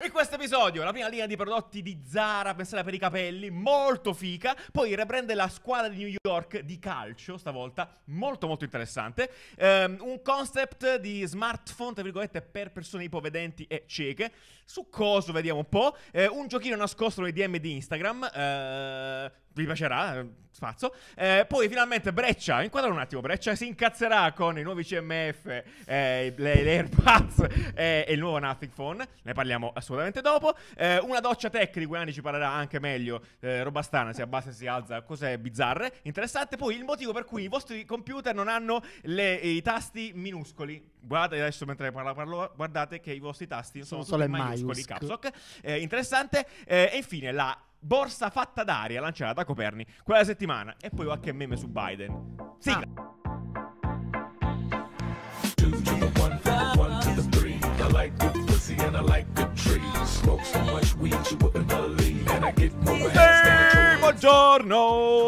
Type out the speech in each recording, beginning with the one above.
In questo episodio la prima linea di prodotti di Zara pensata per i capelli, molto fica, poi riprende la squadra di New York di calcio, stavolta molto molto interessante, ehm, un concept di smartphone, tra virgolette, per persone ipovedenti e cieche, su coso vediamo un po', eh, un giochino nascosto nei DM di Instagram, eh, vi piacerà, spazzo. Eh, poi finalmente Breccia, inquadra un attimo, Breccia si incazzerà con i nuovi CMF, eh, le, AirPods eh, e il nuovo Nothing Phone, ne parliamo assolutamente dopo. Eh, una doccia tech di cui Anni ci parlerà anche meglio, eh, roba strana, si abbassa e si alza, cose bizzarre, interessante. Poi il motivo per cui i vostri computer non hanno le, i tasti minuscoli. Guardate adesso mentre parlo, parlo guardate che i vostri tasti sono, sono solo minuscoli, capsoc. Eh, interessante. e infine la borsa fatta d'aria lanciata da Coperni quella settimana. E poi qualche meme su Biden. Sì. Ah. like the tree. Smoke so much weed you wouldn't believe, and I get more ass than a Buongiorno.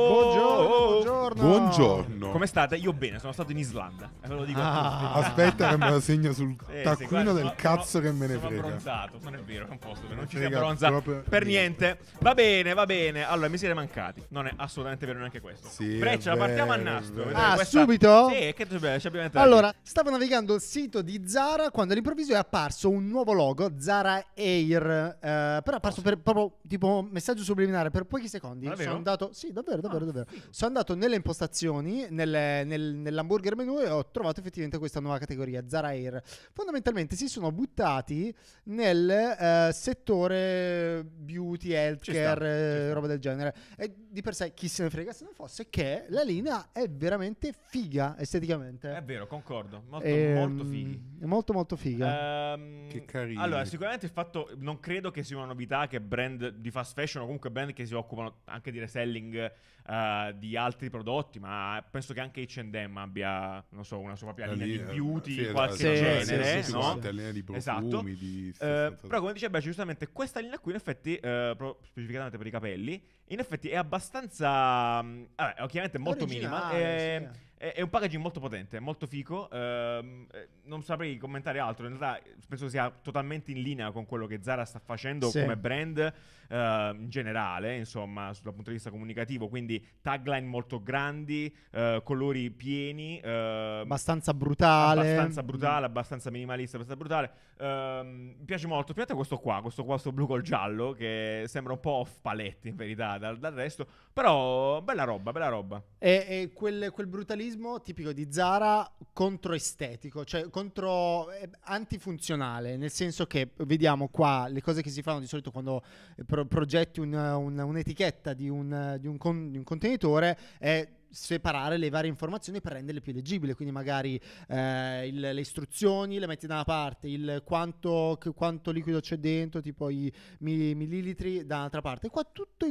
Buongiorno. Buongiorno. Come state? Io bene, sono stato in Islanda. Eh, ve lo dico ah, Aspetta che me la segno sul eh, taccuino del sono, cazzo sono, che me ne sono frega. Sono abbronzato, non è vero, è un posto dove non ci si abbronza per niente. Va bene, va bene. Allora, mi siete mancati. Non è assolutamente vero neanche questo. Sì, Breccia, vero, partiamo a nastro. Ah, questa... subito? Sì, che dobbiamo, ci abbiamo entrati. Allora, stavo navigando il sito di Zara quando all'improvviso è apparso un nuovo logo, Zara Air. Eh, però è apparso oh, sì. per, proprio tipo messaggio subliminare per pochi secondi sono andato. Sì, davvero, davvero, ah, davvero. Sono andato nelle impostazioni, nelle, nel, nell'hamburger menu e ho trovato effettivamente questa nuova categoria, Zara Air. Fondamentalmente si sono buttati nel uh, settore beauty, healthcare, sta, eh, roba del genere. E di per sé chi se ne frega se non fosse che la linea è veramente figa esteticamente. È vero, concordo. Molto, e, ehm, molto figa. Molto, molto figa. Um, che carino. Allora, sicuramente il fatto, non credo che sia una novità che brand di fast fashion o comunque brand che si occupano anche anche di reselling uh, di altri prodotti, ma penso che anche H&M abbia, non so, una sua propria linea di beauty, sì, qualche sì, esatto, genere, sì, no? linea di profumi, esatto. di... Uh, però come dice diceva giustamente, questa linea qui in effetti, uh, specificatamente per i capelli, in effetti è abbastanza, mh, mm, vabbè, chiaramente molto minima, è, è, è, un packaging molto potente, molto fico, ehm, non saprei commentare altro, in realtà penso sia totalmente in linea con quello che Zara sta facendo come brand in generale, insomma, dal punto di vista comunicativo, quindi tagline molto grandi, eh, colori pieni, eh, abbastanza brutale, abbastanza brutale, mm. abbastanza minimalista, abbastanza brutale. Ehm, mi piace molto, più questo qua, questo qua, questo blu col giallo che sembra un po' off palette in verità dal, dal resto, però bella roba, bella roba. E, e quel, quel, brutalismo tipico di Zara contro estetico, cioè contro eh, antifunzionale, nel senso che vediamo qua le cose che si fanno di solito quando eh, pro- progetti un, un, un'etichetta di un, di un, con, di un contenitore è separare le varie informazioni per renderle più leggibili, quindi magari eh, il, le istruzioni le metti da una parte, il quanto, che, quanto liquido c'è dentro, tipo i millilitri dall'altra parte, qua tutto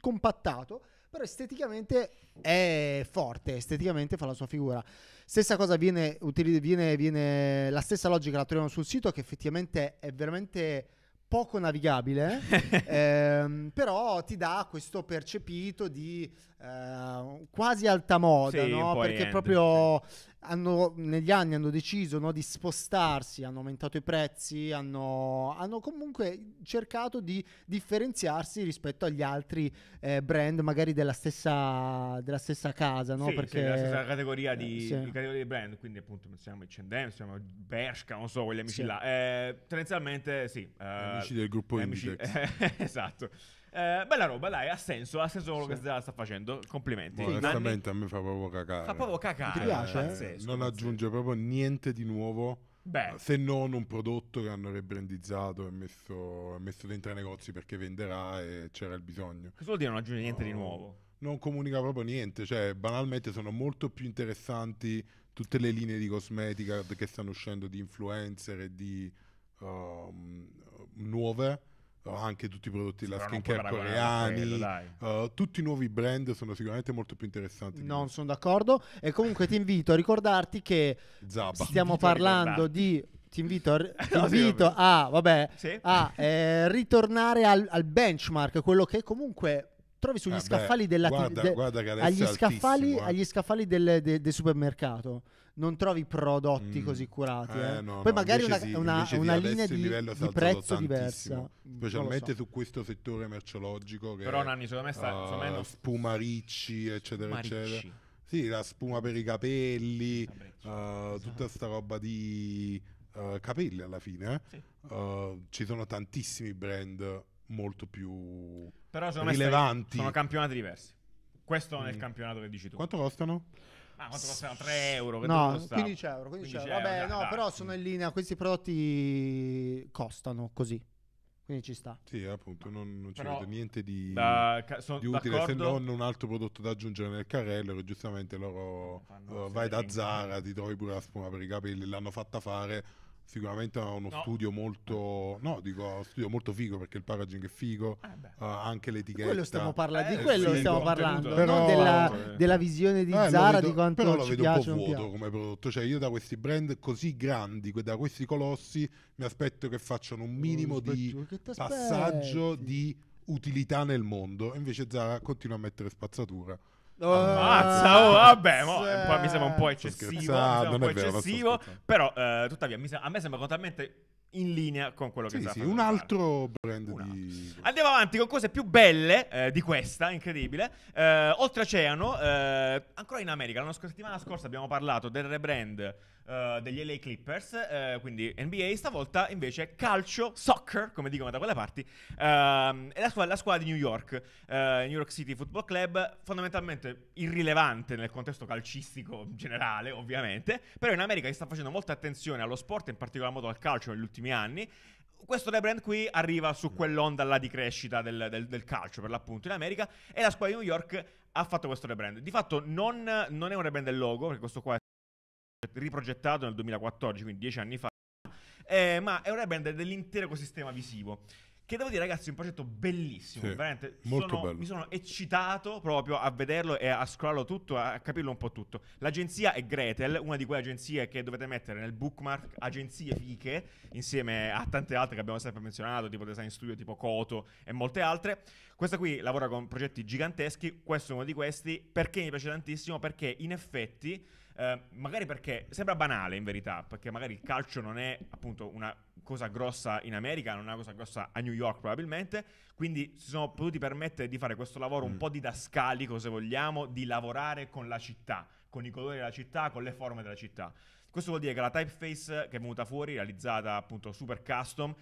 compattato, però esteticamente è forte, esteticamente fa la sua figura. Stessa cosa viene, viene, viene la stessa logica la troviamo sul sito che effettivamente è veramente poco navigabile, ehm, però ti dà questo percepito di Ehm, quasi alta moda, sì, no? perché end, proprio hanno, negli anni hanno deciso no, di spostarsi, hanno aumentato i prezzi, hanno, hanno, comunque cercato di differenziarsi rispetto agli altri eh, brand, magari della stessa, della stessa casa, no? Sì, perché, della stessa categoria di, eh, di, categoria di brand, quindi appunto siamo H&M, siamo Bershka, non so, quegli amici là. tendenzialmente sì. Eh, amici del gruppo Amici, esatto. Eh, bella roba, dai, ha senso, ha senso quello sì. che sta facendo. Complimenti. Sì, onestamente a me fa proprio cacare. Fa proprio cacare. Ti piace? Pazzesco, non aggiunge proprio niente di nuovo. Beh. Eh, se non un prodotto che hanno rebrandizzato e messo, messo, dentro i negozi perché venderà e c'era il bisogno. Cosa vuol dire non aggiunge niente no. di nuovo? non comunica proprio niente, cioè banalmente sono molto più interessanti tutte le linee di cosmetica che stanno uscendo di influencer e di um, nuove anche tutti i prodotti della skin care coreani, quello, uh, tutti i nuovi brand sono sicuramente molto più interessanti. Non sono d'accordo e comunque ti invito a ricordarti che Zaba. stiamo parlando di ti invito, a, ti invito a, vabbè, sì. a eh, ritornare al, al benchmark, quello che comunque trovi sugli ah scaffali beh, della guarda, de, guarda agli, scaffali, eh. agli scaffali, del, de, del, supermercato non trovi prodotti mm. così curati. Eh, eh. No, Poi no, magari una, sì, una, una linea di, di prezzo diversa. Specialmente so. su questo settore merceologico. Però Nanni, secondo me sta uh, secondo me spumaricci, eccetera, spumaricci. eccetera. Sì, la spuma per i capelli, uh, tutta sta roba di uh, capelli alla fine. Eh. Sì. Ah, ci sono tantissimi brand molto più Però secondo rilevanti. sono campionati diversi. Questo non è il mm. campionato che dici tu. Quanto costano? Ah, quanto costano? 3 euro? No, 15 euro, 15 15 euro. Vabbè, euro, no, dai. però sono in linea. Questi prodotti costano così. Quindi ci sta. Sì, appunto, non, non c'è Però niente di, da, ca- son di utile se non un altro prodotto da aggiungere nel carrello. giustamente loro Fanno eh, vai da Zara, ti trovi pure la spuma per i capelli, l'hanno fatta fare sicuramente ha uno no. studio molto no dico studio molto figo perché il packaging è figo eh uh, anche l'etichetta quello stiamo parla- eh, di quello figo, stiamo parlando però, non della, eh, della, visione di eh, Zara vedo, di quanto però lo vedo un po' vuoto come prodotto cioè io da questi brand così grandi da questi colossi mi aspetto che facciano un minimo oh, di passaggio di utilità nel mondo invece Zara continua a mettere spazzatura Ammazza, oh, ah, vabbè, mo, po', mi sembra un po' eccessivo, un po' vero, eccessivo però eh, tuttavia mi sembra, a me sembra totalmente in linea con quello che sì, sta sì, un altro brand un altro. di... Andiamo avanti con cose più belle eh, di questa, incredibile. Eh, oltreoceano, eh, ancora in America, la scorsa settimana scorsa abbiamo parlato del rebrand eh, degli LA Clippers, uh, quindi NBA, stavolta invece calcio, soccer, come dicono da quelle parti, uh, ehm, è la, la, squadra di New York, eh, New York City Football Club, fondamentalmente irrilevante nel contesto calcistico generale, ovviamente, però in America si sta facendo molta attenzione allo sport, in particolar modo al calcio negli ultimi anni, questo rebrand qui arriva su quell'onda là di crescita del, del, del, calcio per l'appunto in America e la squadra di New York ha fatto questo rebrand. Di fatto non, non è un rebrand del logo, perché questo qua è riprogettato nel 2014, quindi dieci anni fa, eh, ma è un rebrand dell'intero ecosistema visivo. Che devo dire, ragazzi, è un progetto bellissimo. Sì, veramente molto sono, bello. mi sono eccitato proprio a vederlo e a scrollarlo tutto, a capirlo un po' tutto. L'agenzia è Gretel, una di quelle agenzie che dovete mettere nel bookmark agenzie fiche, insieme a tante altre che abbiamo sempre menzionato, tipo Design Studio, tipo Koto e molte altre. Questa qui lavora con progetti giganteschi, questo è uno di questi, perché mi piace tantissimo? Perché in effetti Ehm, magari perché sembra banale in verità, perché magari il calcio non è appunto una cosa grossa in America, non è una cosa grossa a New York probabilmente, quindi si sono potuti permettere di fare questo lavoro mm. un po' didascalico se vogliamo, di lavorare con la città, con i colori della città, con le forme della città. Questo vuol dire che la typeface che è venuta fuori, realizzata appunto super custom,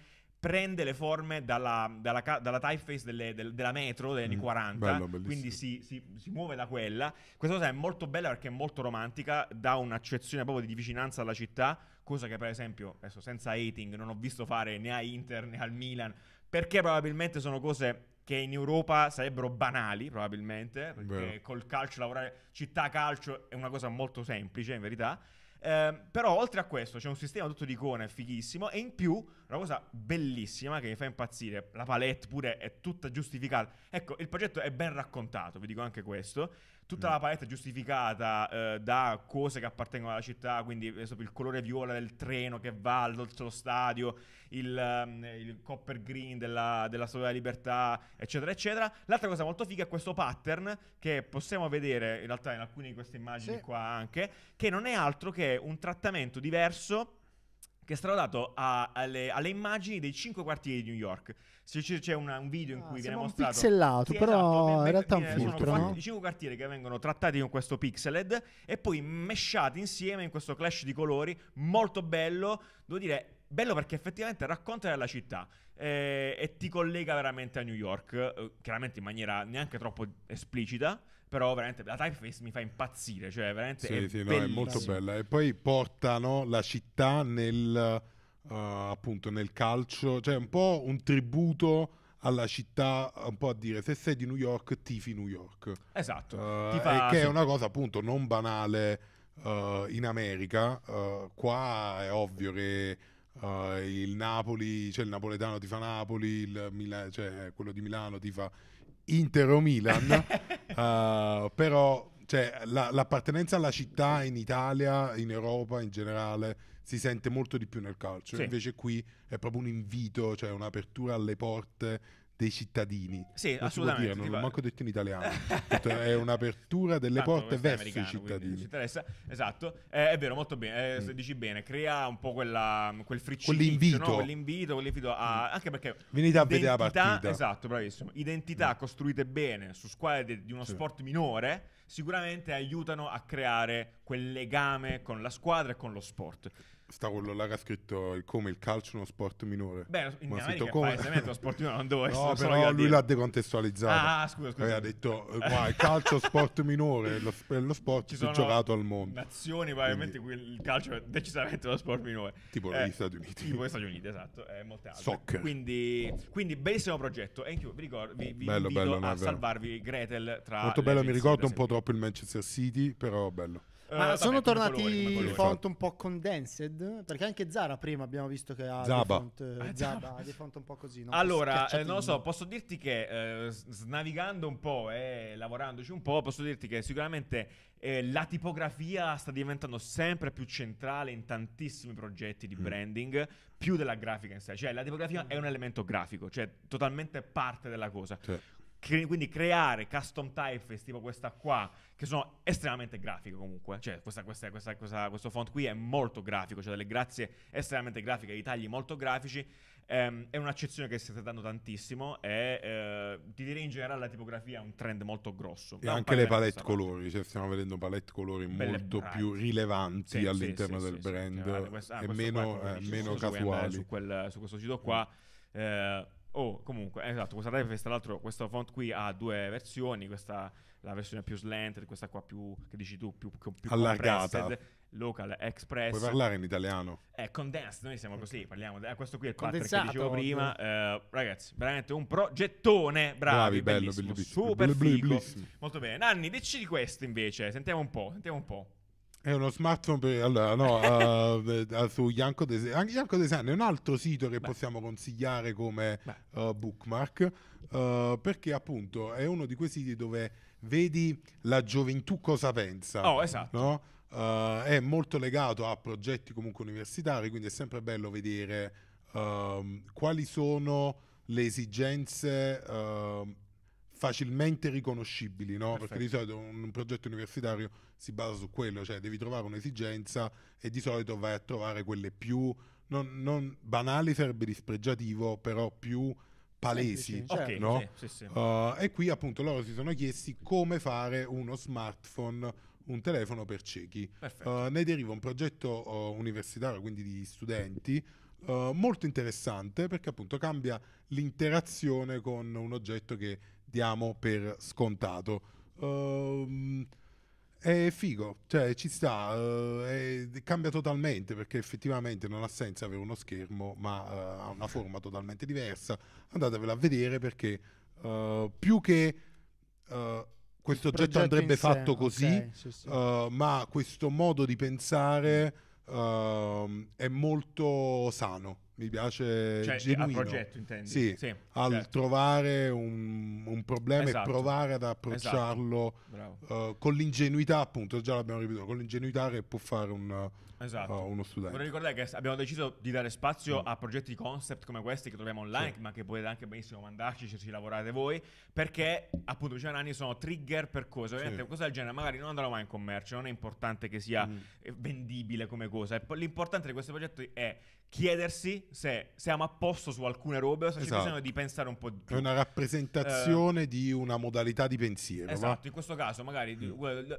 prende le forme dalla, dalla, dalla typeface delle, del, della metro degli anni mm, 40, bello, quindi si, si, si, muove da quella. Questa cosa è molto bella perché è molto romantica, dà un'accezione proprio di vicinanza alla città, cosa che per esempio, adesso senza hating, non ho visto fare né a Inter né al Milan, perché probabilmente sono cose che in Europa sarebbero banali, probabilmente, perché Beh. col calcio lavorare città calcio è una cosa molto semplice in verità. Ehm, però oltre a questo c'è un sistema tutto di icone fighissimo e in più una cosa bellissima che mi fa impazzire, la palette pure è tutta giustificata. Ecco, il progetto è ben raccontato, vi dico anche questo tutta la paletta è giustificata eh, da cose che appartengono alla città, quindi esempio, il colore viola del treno che va allo stadio, il, um, il copper green della, della Statua della Libertà, eccetera, eccetera. L'altra cosa molto figa è questo pattern che possiamo vedere in realtà in alcune di queste immagini sì. qua anche, che non è altro che un trattamento diverso che è stato dato a, alle, alle, immagini dei cinque quartieri di New York. c'è una, un video in ah, cui ah, viene mostrato. Un pixelato, sì, però esatto, in realtà è un filtro. Sono no? cinque quartieri che vengono trattati con questo pixeled e poi mesciati insieme in questo clash di colori molto bello. Devo dire, bello perché effettivamente racconta della città eh, e ti collega veramente a New York, eh, chiaramente in maniera neanche troppo esplicita. Però veramente la typeface mi fa impazzire, cioè veramente sì, è, sì, no, è molto bella. E poi portano la città nel, uh, appunto, nel calcio, cioè un po' un tributo alla città eh, un po' a dire se sei di New York tifi New York esatto uh, fa... che è una cosa appunto non banale uh, in America uh, qua è ovvio che il Napoli cioè il napoletano tifa Napoli il Mila- cioè quello di Milano tifa Inter o Milan, uh, però cioè, la, l'appartenenza alla città in Italia, in Europa in generale, si sente molto di più nel calcio. Sì. Invece qui è proprio un invito, cioè un'apertura alle porte dei cittadini. Sì, non assolutamente. Dire, non l'ho manco detto in italiano. è un'apertura delle Tanto porte verso i cittadini. Ci interessa. Esatto, eh, è vero, molto bene. Eh, mm. Dici bene, crea un po' quella, quel friccione. Quell'invito. No? Quell'invito, quell'invito a, mm. anche perché... Venite a vedere la partita. Esatto, bravissimo. Identità mm. costruite bene su squadre di uno sì. sport minore sicuramente aiutano a creare quel legame con la squadra e con lo sport sta quello là che ha scritto il come il calcio è uno sport minore. Beh, in Ma America scritto, come... Ah, è uno sport minore, non devo essere... No, però lui l'ha decontestualizzato. Ah, scusa, scusa. Lui ha detto, guarda, il calcio è sport minore, lo, è lo sport Ci più giocato al mondo. Nazioni probabilmente Quindi... cui il calcio è decisamente uno sport minore. Tipo eh, gli Stati Uniti. Tipo gli Stati Uniti, esatto, e molte altre. Soccer. Quindi, quindi bellissimo progetto. E in più vi, ricordo, vi, vi bello, bello, a salvarvi Gretel tra... Molto bello, mi ricordo un po' troppo il Manchester City, però bello. Eh, Ma vabbè, sono tornati colori, colori. font un po' condensed? Perché anche Zara prima abbiamo visto che ha Zaba. Dei, font, eh, eh Zaba, dei font un po' così. No? Allora, eh, non lo so, posso dirti che eh, snavigando un po' e eh, lavorandoci un po', posso dirti che sicuramente la tipografia sta diventando sempre più centrale in tantissimi progetti di mm. branding, più della grafica in sé. Cioè, la tipografia mm. è un elemento grafico, cioè totalmente parte della cosa. Sì. Cre- quindi creare custom typeface tipo questa qua, che sono estremamente grafiche comunque, cioè questa, questa, questa, questo font qui è molto grafico, cioè delle grazie estremamente grafiche, dei tagli molto grafici, ehm, è un'accezione che si sta dando tantissimo e eh, ti direi in generale la tipografia è un trend molto grosso. E anche le palette colori, cioè stiamo vedendo palette colori Belle molto brand. più rilevanti sì, all'interno sì, del sì, brand guarda, questa, ah, e meno, qua, eh, meno casuali. Su, quel, su, questo sito qua... Mm. Eh, Oh, comunque, esatto, questa Typeface, tra l'altro, questo font qui ha due versioni, questa la versione più slanted, questa qua più, che dici tu, più, più, più allargata. Local Express. Puoi parlare in italiano? È eh, condensed, noi siamo così, parliamo. Eh, questo qui è il pattern che dicevo prima. Eh, ragazzi, veramente un progettone, bravi, bravi bellissimo, bello, bellissimo, super bello, figo. Bellissimo. Molto bene. Nanni, decidi questo invece, sentiamo un po', sentiamo un po'. È uno smartphone per, allora, no, uh, su Yanko Design. Yanko Design è un altro sito che Beh. possiamo consigliare come uh, bookmark uh, perché appunto è uno di quei siti dove vedi la gioventù cosa pensa. Oh, esatto. No? è molto legato a progetti comunque universitari, quindi è sempre bello vedere ehm, quali sono le esigenze ehm, facilmente riconoscibili, no? perché di solito un, un, progetto universitario si basa su quello, cioè devi trovare un'esigenza e di solito vai a trovare quelle più, non, non banali sarebbe dispregiativo, però più palesi. Okay, certo, no? sì, sì, sì. Uh, e qui appunto loro si sono chiesti come fare uno smartphone, un telefono per ciechi. Uh, ne deriva un progetto uh, universitario, quindi di studenti, uh, molto interessante perché appunto cambia l'interazione con un oggetto che diamo per scontato. Um, è figo, cioè ci sta, uh, è, cambia totalmente perché effettivamente non ha senso avere uno schermo, ma uh, ha una forma totalmente diversa. Andatevela a vedere perché uh, più che questo oggetto andrebbe fatto sé. così, okay, sì, sì. ma questo modo di pensare mm. ehm, è molto sano mi piace cioè, genuino. al progetto intendi? Sì, sì al certo. trovare un, un problema esatto. e provare ad approcciarlo esatto. uh, con l'ingenuità appunto, già l'abbiamo ripetuto, con l'ingenuità che può fare un, eh, esatto. uh, uno studente. Vorrei ricordare che abbiamo deciso di dare spazio mm. a progetti concept come questi che troviamo online, sì. ma che potete anche benissimo mandarci se ci lavorate voi, perché appunto diceva Nani sono trigger per cose, ovviamente sì. cose del genere magari non andranno mai in commercio, non è importante che sia mm. vendibile come cosa, l'importante di questo progetto è chiedersi se siamo a posto su alcune robe o se esatto. c'è bisogno di pensare un po' di più. È una rappresentazione eh, di una modalità di pensiero. Esatto, va? in questo caso magari mm.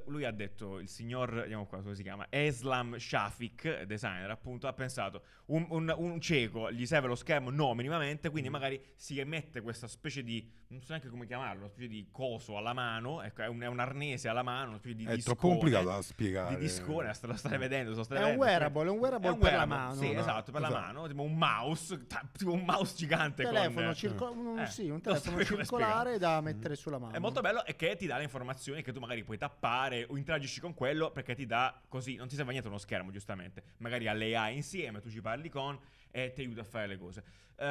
lui ha detto, il signor, vediamo qua come si chiama, Eslam Shafik, designer appunto, ha pensato, un, un, un cieco gli serve lo schermo? No, minimamente, quindi mm. magari si emette questa specie di, non so neanche come chiamarlo, una specie di coso alla mano, ecco, è un, è un arnese alla mano, una specie di... È troppo complicato da spiegare. Di discone, lo stai mm. vedendo, lo stai è, vedendo, un wearable, è un wearable, è un wearable per la mano. Sì, no? esatto, per esatto. la mano, tipo un mouse, tipo un mouse gigante. Telefono con... Eh, circo- eh, sì, un telefono circolare da mm-hmm. mettere sulla mano. È molto bello e che ti dà le informazioni che tu magari puoi tappare o interagisci con quello perché ti dà così, non ti serve niente uno schermo giustamente, magari all'AI insieme, tu ci parli con e ti aiuta a fare le cose. Uh,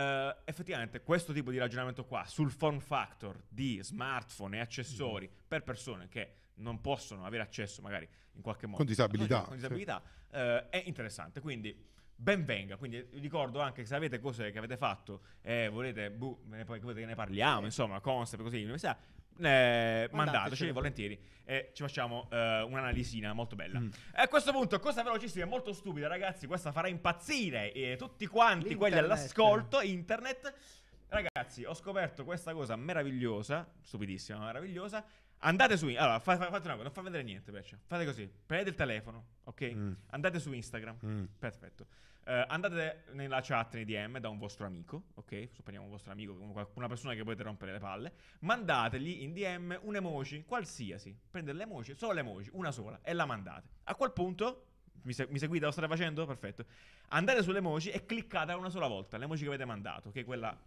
effettivamente questo tipo di ragionamento qua sul form factor di smartphone e accessori mm. per persone che non possono avere accesso magari in qualche modo con disabilità, con disabilità sì. uh, è interessante quindi benvenga. Quindi vi eh, ricordo anche che se avete cose che avete fatto e eh, volete, buh, ne, poi, che ne parliamo, insomma, concept così, università, eh, mandateci volentieri e ci facciamo eh, un'analisina molto bella. Mm. A questo punto, cosa velocissima e molto stupida, ragazzi, questa farà impazzire eh, tutti quanti L'internet. quelli all'ascolto, internet. Ragazzi, ho scoperto questa cosa meravigliosa, stupidissima, meravigliosa, Andate su Instagram. Allora, fa, fa, fate una cosa, non fa vedere niente, Peccia. Fate così. Prendete il telefono, ok? Mm. Andate su Instagram. Mm. Perfetto. Uh, andate nella chat, nei DM, da un vostro amico, ok? Supponiamo un vostro amico, una persona che potete rompere le palle. Mandategli in DM un'emoji, qualsiasi. Prendete l'emoji, solo l'emoji, una sola, e la mandate. A quel punto... Mi, se- mi seguite? Lo state facendo? Perfetto. Andate sulle emoji e cliccate una sola volta l'emoji che avete mandato, che è quella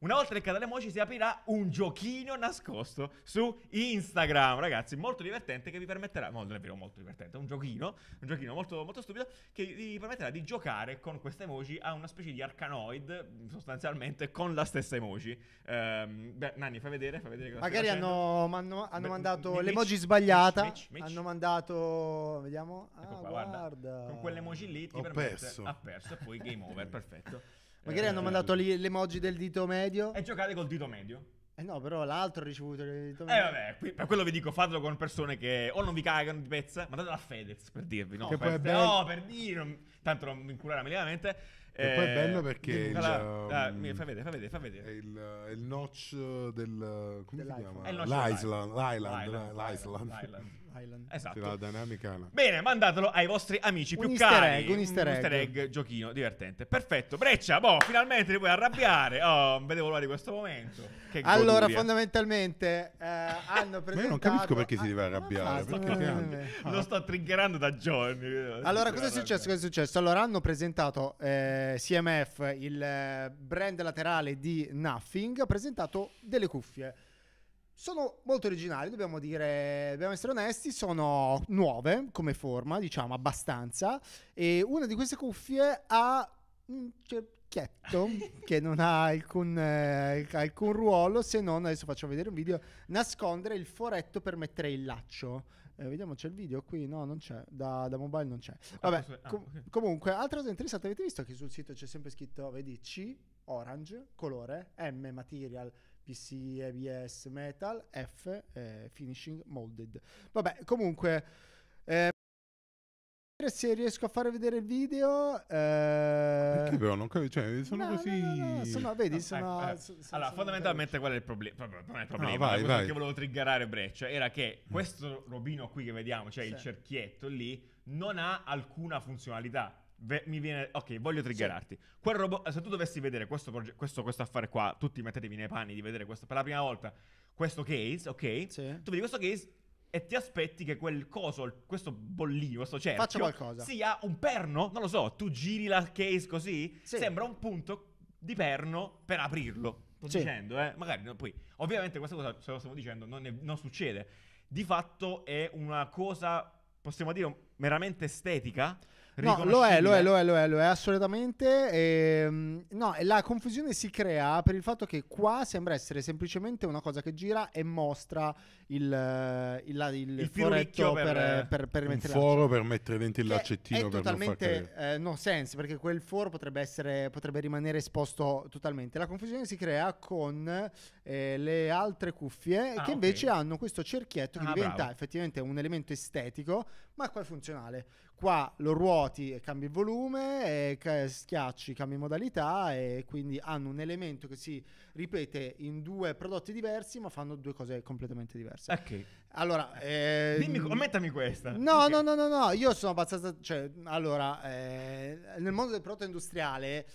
una volta nel canale Moci si aprirà un giochino nascosto su Instagram, ragazzi, molto divertente che vi permetterà, no, non è vero molto divertente, è un giochino, un giochino molto, molto stupido che vi permetterà di giocare con queste emoji a una specie di arcanoid, sostanzialmente con la stessa emoji. Ehm, beh, Nanni, fai vedere, fai vedere cosa Magari hanno, hanno, hanno beh, mandato l'emoji sbagliata, match, match, match. hanno mandato, vediamo, ecco ah, qua, guarda. guarda. con quell'emoji lì ti Ho permette perso. ha perso e poi game over, perfetto. Magari eh, hanno eh, mandato eh. lì l'emoji del dito medio. E giocate col dito medio. Eh no, però l'altro ha ricevuto il dito eh, medio. Eh vabbè, qui, per quello vi dico, fatelo con persone che o non vi cagano di pezza, mandate a Fedez per dirvi, no, che per, no, oh, per dire, tanto non incurare mediamente. E eh, poi è bello perché la, il, la, um, ah, fa vedere, fa vedere, fa vedere. Il, il notch del come si chiama? L'Island, l'Island, l'Island. Island. Esatto. La dinamica Bene, mandatelo ai vostri amici un più cari. Egg, un easter egg. Un easter egg, giochino, divertente. Perfetto, Breccia, boh, finalmente li puoi arrabbiare. Oh, non vedevo l'ora di questo momento. Che allora, goduria. fondamentalmente, eh, hanno presentato... Ma io non capisco perché si deve ah, arrabbiare. Ah, perché ah. Lo sto triggerando da giorni. Allora, cosa è successo? Cosa è successo? Allora, hanno presentato eh, CMF, il eh, brand laterale di Nothing, ha presentato delle cuffie sono molto originali, dobbiamo dire, dobbiamo essere onesti, sono nuove come forma, diciamo abbastanza, e una di queste cuffie ha un cerchietto che non ha alcun, eh, alcun, ruolo se non, adesso faccio vedere un video, nascondere il foretto per mettere il laccio. Eh, vediamo c'è il video qui, no non c'è, da, da mobile non c'è. Ah, Vabbè, ah, com- ah, okay. comunque, altra cosa interessante, avete visto che sul sito c'è sempre scritto, vedi, C, orange, colore, M, material, PC, ABS, Metal, F, eh, Finishing Molded. Vabbè, comunque... Eh, se riesco a far vedere il video, eh... perché però non capisco? Cioè, sono no, così. No, no, no. Sono, vedi, no, sono, ecco, eh. sono, allora, fondamentalmente, qual è il problema? Non è il ah, problema. No, vai, vai. che volevo triggerare Breccia era che mm. questo robino qui che vediamo, cioè sì. il cerchietto lì, non ha alcuna funzionalità mi viene, ok, voglio triggerarti. Sì. Quel robot, eh, se tu dovessi vedere questo, proge- questo, questo, affare qua, tutti mettetevi nei panni di vedere questo per la prima volta, questo case, ok? Sì. Tu vedi questo case e ti aspetti che quel coso, questo bollino, questo cerchio, Faccia qualcosa. sia un perno, non lo so, tu giri la case così, sì. sembra un punto di perno per aprirlo. Sto dicendo, eh? Magari no, poi, ovviamente questa cosa, se lo stiamo dicendo, non, è, non succede. Di fatto è una cosa, possiamo dire, meramente estetica No, lo è, lo è, lo è, lo è, lo è assolutamente. Ehm, e, no, la confusione si crea per il fatto che qua sembra essere semplicemente una cosa che gira e mostra eh, il, il, il, il foretto per, per, eh, per, per mettere un foro per mettere dentro il lacettino è totalmente eh, no sense perché quel foro potrebbe, essere, potrebbe rimanere esposto totalmente la confusione si crea con eh, le altre cuffie ah, che invece okay. hanno questo cerchietto che ah, diventa bravo. effettivamente un elemento estetico ma qua è funzionale qua lo ruoti e cambi il volume, schiacci, cambi modalità e quindi hanno un elemento che si ripete in due prodotti diversi ma fanno due cose completamente diverse diverse. Ok. Allora, eh, Dimmi, commentami questa. No, okay. no, no, no, no, io sono abbastanza... Cioè, allora, eh, nel mondo del prodotto industriale,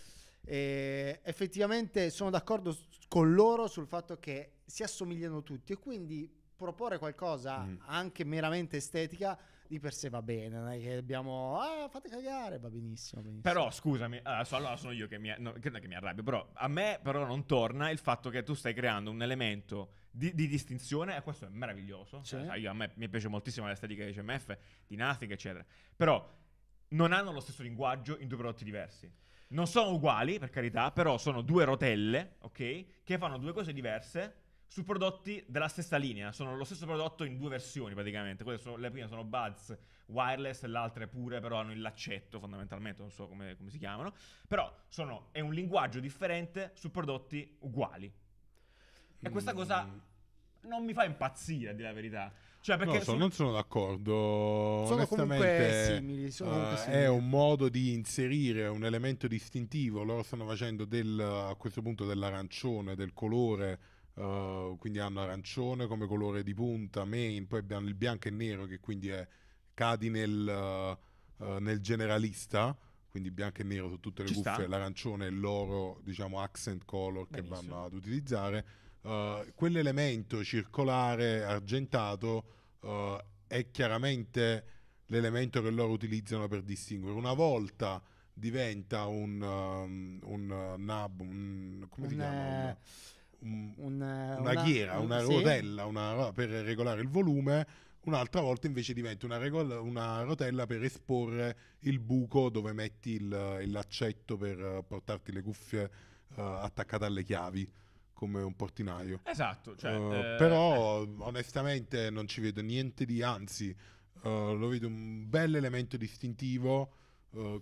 eh, effettivamente sono d'accordo con loro sul fatto che si assomigliano tutti e quindi proporre qualcosa mm. anche meramente estetica di per sé va bene, non è che abbiamo, ah, fate cagare, va benissimo. benissimo. Però scusami, eh, allora sono io che mi, no, che mi, arrabbio, però a me però non torna il fatto che tu stai creando un elemento di, di distinzione, e questo è meraviglioso, cioè? Sai, io, a me mi piace moltissimo l'estetica di CMF, di Nothing, eccetera, però non hanno lo stesso linguaggio in due prodotti diversi. Non sono uguali, per carità, però sono due rotelle, ok? Che fanno due cose diverse su prodotti della stessa linea, sono lo stesso prodotto in due versioni praticamente, sono, le prime sono Buds wireless, le altre pure però hanno il laccetto fondamentalmente, non so come, come si chiamano, però sono, è un linguaggio differente su prodotti uguali. E questa mm. cosa non mi fa impazzire, a dire la verità. Cioè, perché no, sono, non sono d'accordo. Sono comunque simili. Sono eh, comunque simili. È un modo di inserire un elemento distintivo. Loro stanno facendo del, a questo punto dell'arancione, del colore uh, quindi hanno arancione come colore di punta, main, poi abbiamo il bianco e nero che quindi è, cadi nel, uh, nel generalista, quindi bianco e nero su tutte le Ci cuffie, sta. l'arancione e l'oro, diciamo accent color Benissimo. che vanno ad utilizzare. Uh, quell'elemento circolare argentato uh, è chiaramente l'elemento che loro utilizzano per distinguere. Una volta diventa un, um, un uh, nab, un, come un, si chiama? Un, un, un, eh, una, una, ghiera, una sì. una, per regolare il volume, un'altra volta invece diventa una, regola, una, rotella per esporre il buco dove metti il, l'accetto per portarti le cuffie uh, attaccate alle chiavi come un portinaio. Esatto. Cioè, uh, eh, però eh. onestamente non ci vedo niente di, anzi uh, lo vedo un bel elemento distintivo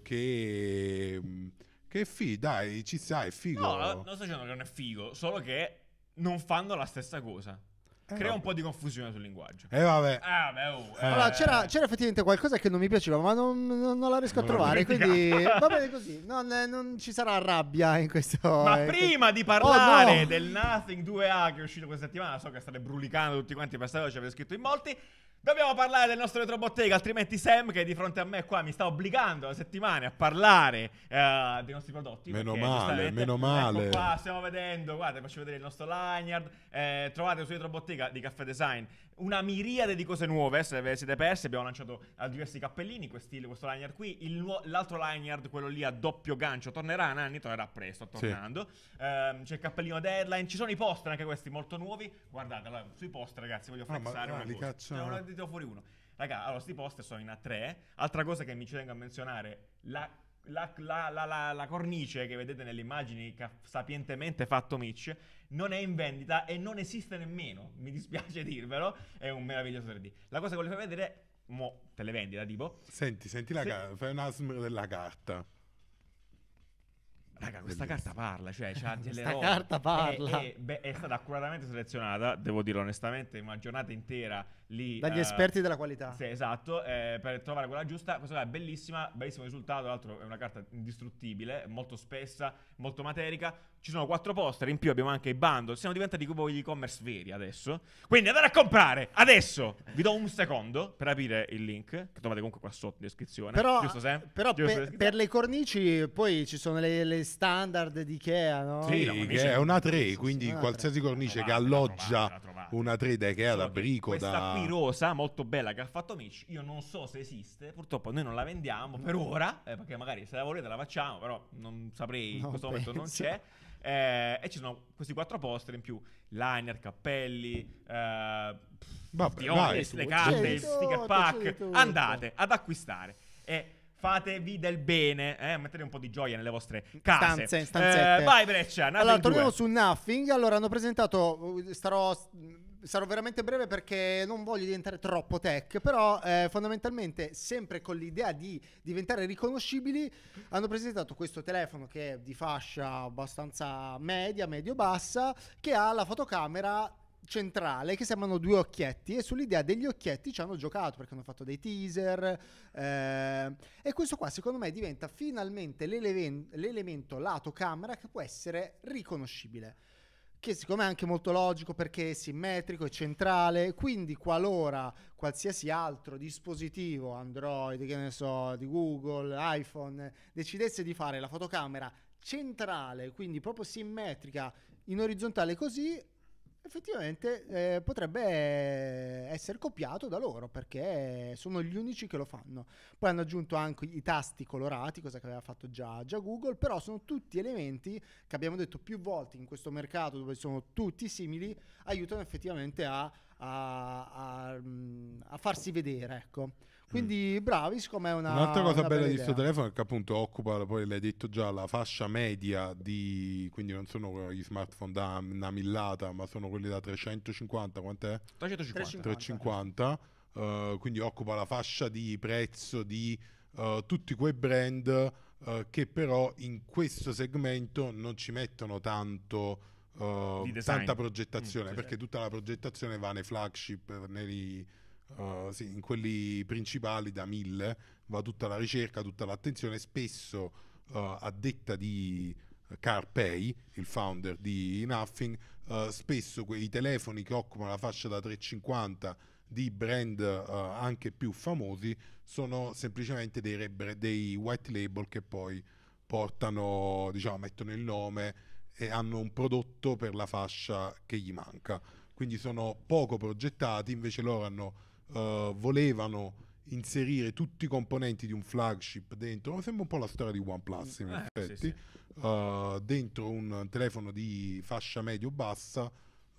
che... Um, che figo, dai, ci sai, è figo. No, non sto dicendo che non è figo, solo che non fanno la stessa cosa. Eh, Crea un po' di confusione sul linguaggio. Eh vabbè. Ah, beh, oh, eh. Allora, c'era, c'era, effettivamente qualcosa che non mi piaceva, ma non, non, non la riesco a trovare. Quindi va bene così. Non, eh, non, ci sarà rabbia in questo. Ma eh, prima questo... di oh, parlare oh, no. del Nothing 2A che è uscito questa settimana, so che state brulicando tutti quanti per stare, cosa, ci avete scritto in molti. Dobbiamo parlare del nostro retrobottega, altrimenti Sam, che è di fronte a me qua, mi sta obbligando da settimane a parlare uh, dei nostri prodotti. Meno male, meno ecco male. Ecco qua, stiamo vedendo, guarda, vi faccio vedere il nostro lanyard. Eh, trovate su retrobottega di Caffè Design una miriade di cose nuove. Eh, se ve siete perse, abbiamo lanciato diversi cappellini. Questi, questo lanyard qui, il nuo- l'altro lanyard, quello lì a doppio gancio, tornerà. Nanni tornerà presto, sto tornando. Sì. Ehm, c'è il cappellino deadline. Ci sono i poster, anche questi molto nuovi. Guardate, allora, sui poster, ragazzi, voglio flexare ah, ma, una cosa. ne, ne, fuori uno. Raga, allora, questi poster sono in A3. Altra cosa che mi ci tengo a menzionare, la la, la, la, la, cornice che vedete nelle immagini che ha sapientemente fatto Mitch non è in vendita e non esiste nemmeno, mi dispiace dirvelo, è un meraviglioso 3D. La cosa che volevo far vedere è, mo, televendita tipo. Senti, senti la carta, fai un asmr della carta. Raga, questa carta parla, cioè c'ha delle Questa carta parla. È, è, beh, è stata accuratamente selezionata, devo dirlo onestamente, una giornata intera lì... Dagli eh, esperti della qualità. Sì, esatto, eh, per trovare quella giusta. Questa è bellissima, bellissimo risultato, tra l'altro è una carta indistruttibile, molto spessa, molto materica. Ci sono quattro poster, in più abbiamo anche i bundle, siamo diventati come gli e-commerce veri adesso. Quindi andate a comprare, adesso! Vi do un secondo per aprire il link, che trovate comunque qua sotto in descrizione. Però, giusto, Sam? però giusto, per, per, le cornici poi ci sono le, le standard di Ikea, no? Sì, sì è una 3, quindi una qualsiasi cornice che alloggia una 3 da Ikea, da Brico, da... Rosa, molto bella che ha fatto Mitch. Io non so se esiste, purtroppo noi non la vendiamo per ora, eh, perché magari se la volete la facciamo, però non saprei, in questo penso. momento non c'è. Eh, e ci sono questi quattro poster in più, liner, cappelli, eh, Vabbè, vai, le carte, il sticker pack. Andate ad acquistare. E fatevi del bene, eh? mettete un po' di gioia nelle vostre case. Stanze, eh, stanzette. Eh, vai Breccia, Allora, torniamo su Nothing. Allora, hanno presentato, uh, starò sarò veramente breve perché non voglio diventare troppo tech, però eh, fondamentalmente sempre con l'idea di diventare riconoscibili hanno presentato questo telefono che è di fascia abbastanza media, medio-bassa, che ha la fotocamera centrale che sembrano due occhietti e sull'idea degli occhietti ci hanno giocato perché hanno fatto dei teaser eh, e questo qua secondo me diventa finalmente l'elemento lato camera che può essere riconoscibile che siccome è anche molto logico perché è simmetrico, è centrale, quindi qualora qualsiasi altro dispositivo, Android, che ne so, di Google, iPhone, decidesse di fare la fotocamera centrale, quindi proprio simmetrica, in orizzontale così, effettivamente eh, potrebbe essere copiato da loro perché sono gli unici che lo fanno. Poi hanno aggiunto anche i tasti colorati, cosa che aveva fatto già, già, Google, però sono tutti elementi che abbiamo detto più volte in questo mercato dove sono tutti simili, aiutano effettivamente a, a, a, mm, a farsi vedere. Ecco. Quindi bravi, siccome è una... Un'altra cosa una bella, bella di questo telefono è che appunto occupa, poi l'hai detto già, la fascia media di... quindi non sono gli smartphone da una millata, ma sono quelli da 350, quant'è? 350. 350. Uh, quindi occupa la fascia di prezzo di uh, tutti quei brand uh, che però in questo segmento non ci mettono tanto... Eh, tanta progettazione mm, perché tutta la progettazione va nei flagship, nei, eh, sì, in quelli principali da mille va tutta la ricerca, tutta l'attenzione. Spesso uh, a detta di eh, Carpay, il founder di Nothing, uh, spesso quei telefoni che occupano la fascia da 350 di brand anche più famosi sono semplicemente dei, re- dei white label che poi portano, diciamo, mettono il nome e hanno un prodotto per la fascia che gli manca. Quindi sono poco progettati, invece loro hanno eh, volevano inserire tutti i componenti di un flagship dentro, sembra un po' la storia di OnePlus in eh, effetti, sì, sì. Uh, eh, dentro un telefono di fascia medio-bassa,